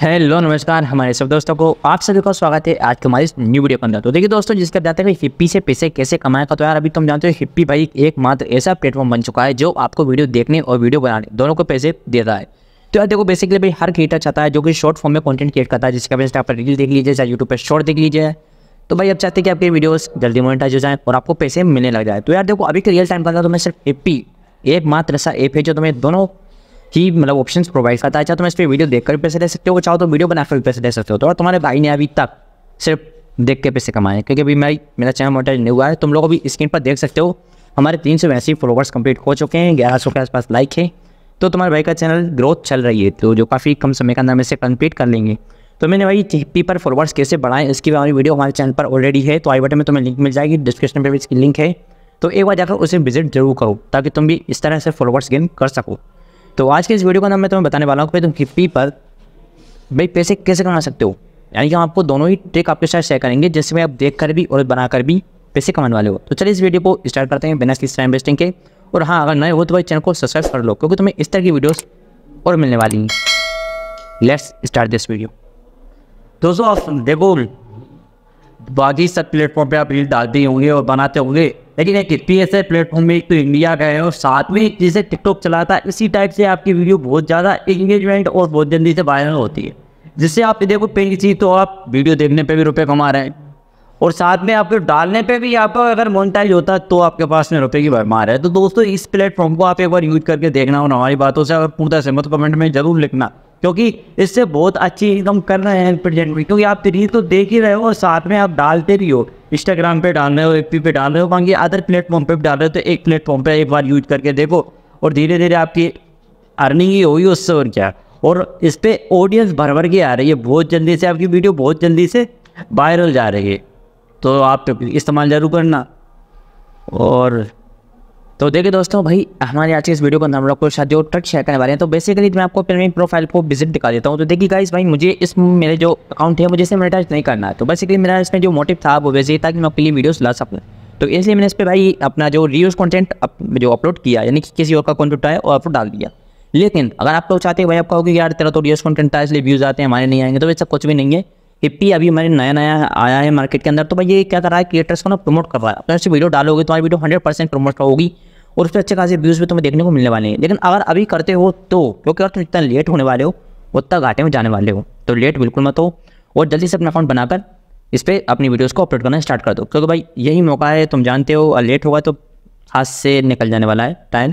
hello नमस्कार हमारे सब दोस्तों को आप सभी का स्वागत है आज के हमारे न्यू वीडियो के अंदर तो देखिए दोस्तों जिसका जाते हैं हिप्पी से पैसे कैसे कमाए का तो यार अभी तुम जानते हो हिप्पी भाई एकमात्र ऐसा प्लेटफॉर्म बन चुका है जो आपको वीडियो देखने और वीडियो बनाने दोनों को पैसे देता है तो यार देखो बेसिकली भाई हर क्रिएटर चाहता है जो कि शॉर्ट फॉर्म में कॉन्टेंट क्रिएट करता है जिसके वजह से आप रील देख लीजिए चाहे यूट्यूब पर शॉर्ट देख लीजिए तो भाई आप चाहते हैं कि आपकी वीडियोज़ जल्दी मोनिटाइज हो जाए और आपको पैसे मिलने लग जाए तो यार देखो अभी के रियल टाइम का तो मैं सिर्फ हिप्पी एकमात्र ऐसा ऐप है जो तुम्हें दोनों ही मतलब ऑप्शन प्रोवाइड करता है चाहे तुम इस पर वीडियो देखकर भी पैसे ले सकते हो चाहो तो वीडियो बनाकर भी पैसे ले सकते हो तो और तुम्हारे भाई ने अभी तक सिर्फ देख के पैसे कमाए क्योंकि अभी मैं मेरा चैनल मोटर नहीं हुआ है तुम लोग अभी स्क्रीन पर देख सकते हो हमारे तीन सौ बयासी फॉलोवर्स कंप्लीट हो चुके हैं ग्यारह सौ के आसपास लाइक है तो तुम्हारे भाई का चैनल ग्रोथ चल रही है तो जो काफ़ी कम समय के अंदर में से कंप्लीट कर लेंगे तो मैंने भाई टीपी पर फॉलोवर्स कैसे बढ़ाएं इसकी हमारी वीडियो हमारे चैनल पर ऑलरेडी है तो आई बटन में तुम्हें लिंक मिल जाएगी डिस्क्रिप्शन पर भी इसकी लिंक है तो एक बार जाकर उसे विजिट जरूर करो ताकि तुम भी इस तरह से फॉलोवर्स गेन कर सको तो आज के इस वीडियो का नाम मैं तुम्हें बताने वाला हूँ कि तुम हिप्पी पर भाई पैसे कैसे कमा सकते हो यानी कि हम आपको दोनों ही ट्रिक आपके साथ शेयर करेंगे जिसमें आप देख कर भी और बनाकर भी पैसे कमाने वाले हो तो चलिए इस वीडियो को स्टार्ट करते हैं बिना किसी टाइम वेस्टिंग के और हाँ अगर नए हो तो भाई चैनल को सब्सक्राइब कर लो क्योंकि तुम्हें इस तरह की वीडियोज और मिलने वाली हैं लेट्स स्टार्ट दिस वीडियो दोस्तों आप देखो बाकी सब प्लेटफॉर्म पर आप रील डालते होंगे और बनाते होंगे लेकिन एक ऐसे प्लेटफॉर्म में एक तो इंडिया का है और साथ में जैसे टिकटॉक चलाता है इसी टाइप से आपकी वीडियो बहुत ज़्यादा इंगेजमेंट और बहुत जल्दी से वायरल होती है जिससे आप देखो पेंग चीज़ तो आप वीडियो देखने पर भी रुपये कमा रहे हैं और साथ में आपको डालने पे भी आपको अगर मोनिटाइज होता है तो आपके पास में रुपये की भरमार है तो दोस्तों इस प्लेटफॉर्म को आप एक बार यूज करके देखना और हमारी बातों से अगर पूर्ता सहमत कमेंट में जरूर लिखना क्योंकि इससे बहुत अच्छी इनकम कर रहे हैं प्रेजेंट में क्योंकि आप रील तो देख ही रहे हो और साथ में आप डालते भी हो इंस्टाग्राम पे डाल रहे हो एपी पे डाल रहे हो बाकी अदर प्लेटफॉर्म पे भी डाल रहे हो तो एक प्लेटफॉर्म पे एक बार यूज करके देखो और धीरे धीरे आपकी अर्निंग ही होगी उससे और क्या और इस पर ऑडियंस भर भर के आ रही है बहुत जल्दी से आपकी वीडियो बहुत जल्दी से वायरल जा रही है तो आप इस्तेमाल ज़रूर करना और तो देखिए दोस्तों भाई हमारे आज के इस वीडियो को अंदर हम लोग को शायद जो ट्रक शेयर करने वाले हैं तो बेसिकली मैं आपको अपने प्रोफाइल को विजिट दिखा देता हूँ तो देखिए गाइस भाई मुझे इस मेरे जो अकाउंट है मुझे इसे मोनिटाइज नहीं करना है तो बेसिकली मेरा इसमें जो मोटिव था वो वैसे ही था कि मैं आपके लिए वीडियोज़ ला सकूँ तो इसलिए मैंने इस पर भाई अपना जो रियूज कॉन्टेंट जो अपलोड किया यानी कि किसी और का कॉन्टेंट आया और आपको डाल दिया लेकिन अगर आप लोग चाहते हैं भाई आप कहोगे यार तेरा तो रियूज कॉन्टेंट था इसलिए व्यूज़ आते हैं हमारे नहीं आएंगे तो वैसे कुछ भी नहीं है हिप्पी अभी हमारे नया नया आया है मार्केट के अंदर तो भाई ये क्या कर रहा है क्रिएटर्स को ना प्रमोट कर रहा है अपने से वीडियो डालोगे तो हमारी वीडियो हंड्रेड परसेंट प्रमोट होगी और उस पर अच्छे खासे व्यूज़ भी तुम्हें देखने को मिलने वाले हैं लेकिन अगर अभी करते हो तो क्योंकि अगर तुम जितना लेट होने वाले हो उतना घाटे में जाने वाले हो तो लेट बिल्कुल मत हो और जल्दी से अपना अकाउंट बनाकर इस पर अपनी वीडियोज़ को अपलोड करना स्टार्ट कर दो क्योंकि भाई यही मौका है तुम जानते हो लेट होगा तो हाथ से निकल जाने वाला है टाइम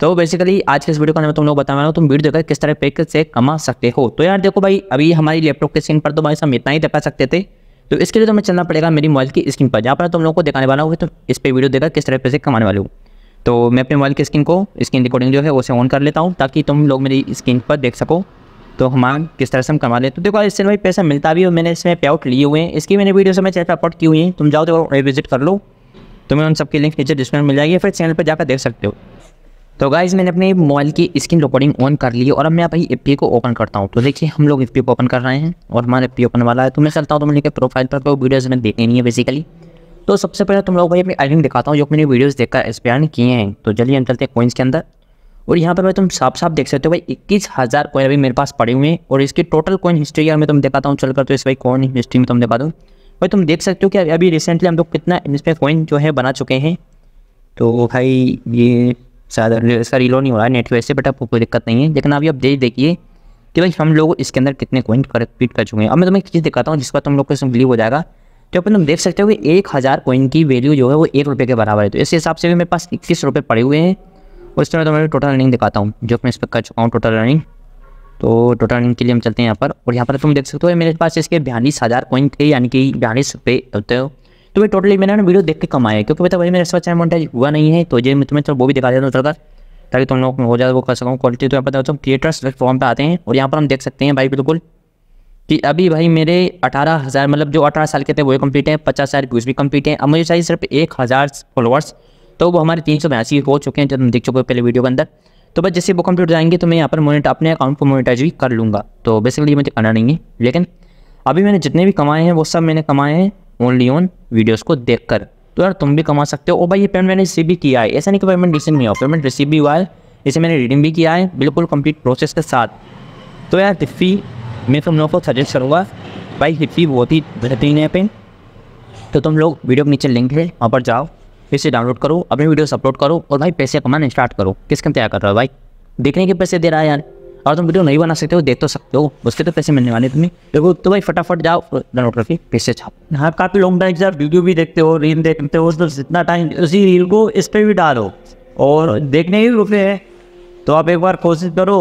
तो बेसिकली आज के इस वीडियो का मैं तुम लोग बता रहा हूँ तुम वीडियो देखकर किस तरह पे से कमा सकते हो तो यार देखो भाई अभी हमारी लैपटॉप के स्क्रीन पर तो भाई हम इतना ही दिखा सकते थे तो इसके लिए तुम्हें चलना पड़ेगा मेरी मोबाइल की स्क्रीन पर जहाँ पर तुम लोग को दिखाने वाला हूँ तो इस पर वीडियो देखकर किस तरह से कमाने वाले हो तो मैं अपने मोबाइल की स्क्रीन को स्क्रीन रिकॉर्डिंग जो है उसे ऑन कर लेता हूँ ताकि तुम लोग मेरी स्क्रीन पर देख सको तो हम किस तरह से हम कमा लें तो देखो इससे भाई पैसा मिलता भी हो मैंने इसमें पे आउट लिए हुए हैं इसकी मैंने वीडियो से मैं चैनल पर अपलोड की हुई है तुम जाओ तो विजिट कर लो तुम्हें उन सबकी लिंक नीचे डिस्क्रिप्शन मिल जाएगी फिर चैनल पर जाकर देख सकते हो तो गाइज मैंने अपने मोबाइल की स्क्रीन रिकॉर्डिंग ऑन कर ली और अब मैं अपनी एफ को ओपन करता हूँ तो देखिए हम लोग एफ को ओपन कर रहे हैं और हमारा एफ ओपन वाला है तो मैं चलता हूँ तो मैंने के प्रोफाइल पर कोई वीडियोज़ हमें देखनी नहीं है बेसिकली तो सबसे पहले तुम लोग भाई अपनी आइडिंग दिखाता हूँ जो मैंने वीडियोज़ देखकर एक्सपेयर किए हैं तो जल्दी हम चलते हैं कोइंस के अंदर और यहाँ पर भाई तुम साफ साफ देख सकते हो भाई इक्कीस हज़ार कोई अभी मेरे पास पड़े हुए हैं और इसकी टोटल कोइन हिस्ट्री मैं तुम दिखाता हूँ चल कर तो इस भाई कोइन हिस्ट्री में तुम दिखा दूँ भाई तुम देख सकते हो कि अभी रिसेंटली हम लोग कितना इसमें कोइन जो है बना चुके हैं तो भाई ये शायद इसका रिलो नहीं हो रहा है नेट की वजह से बट आपको कोई दिक्कत नहीं है लेकिन अभी आप देख देखिए कि भाई हम लोग इसके अंदर कितने कॉइन पीट कर चुके हैं अब मैं तुम्हें एक चीज़ दिखाता हूँ जिसका तुम लोग को बिलीव हो जाएगा तो अपन तुम देख सकते हो कि एक हज़ार कोइन की वैल्यू जो है वो एक रुपये के बराबर है तो इस हिसाब से भी मेरे पास इक्कीस रुपये पड़े हुए हैं और इस तरह तो मैं टोटल रनिंग दिखाता हूँ जो मैं इस पर कर चुका हूँ टोटल रनिंग तो टोटल रनिंग के लिए हम चलते हैं यहाँ पर और यहाँ पर तुम देख सकते हो मेरे पास इसके बयालीस हज़ार कोइन थे यानी कि बयालीस रुपये होते हो तो भाई टोटली मैंने वीडियो देख के कमाया क्योंकि बता भाई मेरे इस चैनल मोनिटाइज हुआ नहीं है तो ये मैं तुम्हें तो वो भी दिखा देता हूँ ताकि तुम लोग हो जाए वो कर सकूँ क्वालिटी तो यहाँ पता होता हूँ क्रिएटर्स प्लेटफॉर्म पर आते हैं और यहाँ पर हम देख सकते हैं भाई बिल्कुल कि अभी भाई मेरे अठारह हज़ार मतलब जो अठारह साल के थे वो कम्प्लीट हैं पचास हज़ार व्यूज़ भी कम्प्लीट हैं अब मुझे चाहिए सिर्फ एक हज़ार फॉलोअर्स तो वो हमारे तीन सौ बयासी हो चुके हैं जब हम देख चुके हैं पहले वीडियो के अंदर तो बस जैसे वो कंप्लीट जाएंगे तो मैं यहाँ पर मोनिटा अपने अकाउंट को मोनिटाइज भी कर लूँगा तो बेसिकली मुझे करना नहीं है लेकिन अभी मैंने जितने भी कमाए हैं वो सब मैंने कमाए हैं ओनली ऑन वीडियोज़ को देखकर तो यार तुम भी कमा सकते हो ओ भाई ये पेमेंट मैंने रिसीव भी किया है ऐसा नहीं कि पेमेंट रिसीव नहीं हो पेमेंट रिसीव भी हुआ है इसे मैंने रिडीम भी किया है बिल्कुल कंप्लीट प्रोसेस के साथ तो यार हिप्पी मैं तुम लोगों को सजेस्ट करूँगा भाई हिप्पी बहुत ही बेहतरीन ऐप है तो तुम लोग वीडियो के नीचे लिंक है वहाँ पर जाओ फिर से डाउनलोड करो अपनी वीडियोस अपलोड करो और भाई पैसे कमाना स्टार्ट करो किस कम तैयार कर रहा है भाई देखने के पैसे दे रहा है यार और तुम वीडियो नहीं बना सकते हो देख तो सकते हो उसके तो पैसे मिलने वाले तुम्हें देखो तो भाई फटाफट जाओ डाउनलोड करके पैसे छाप हाँ काफ़ी लॉन्ग टाइम से आप वीडियो भी देखते हो रील देखते हो तो जितना टाइम उसी रील को इस पर भी डालो और देखने ही रुपये है तो आप एक बार कोशिश करो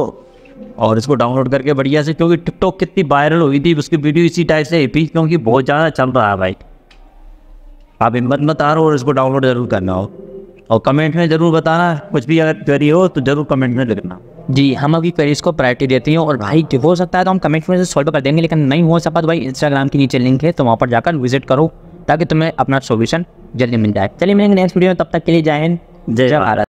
और इसको डाउनलोड करके बढ़िया से क्योंकि टिकटॉक कितनी वायरल हुई थी उसकी वीडियो इसी टाइप से भी क्योंकि बहुत ज़्यादा चल रहा है भाई आप हिम्मत मत आ रहे हो और इसको डाउनलोड ज़रूर करना हो और कमेंट में ज़रूर बताना कुछ भी अगर क्वेरी हो तो ज़रूर कमेंट में लिखना जी हम अभी क्वेरीज को प्रायोरिटी देते हैं और भाई हो सकता है तो हम कमेंट में से सॉल्व कर देंगे लेकिन नहीं हो सकता तो भाई इंस्टाग्राम के नीचे लिंक है तो वहाँ पर जाकर विजिट करो ताकि तुम्हें अपना सोल्यूशन जल्दी मिल जाए चलिए मिलेंगे नेक्स्ट वीडियो में तब तक के लिए जय हिंद जय भारत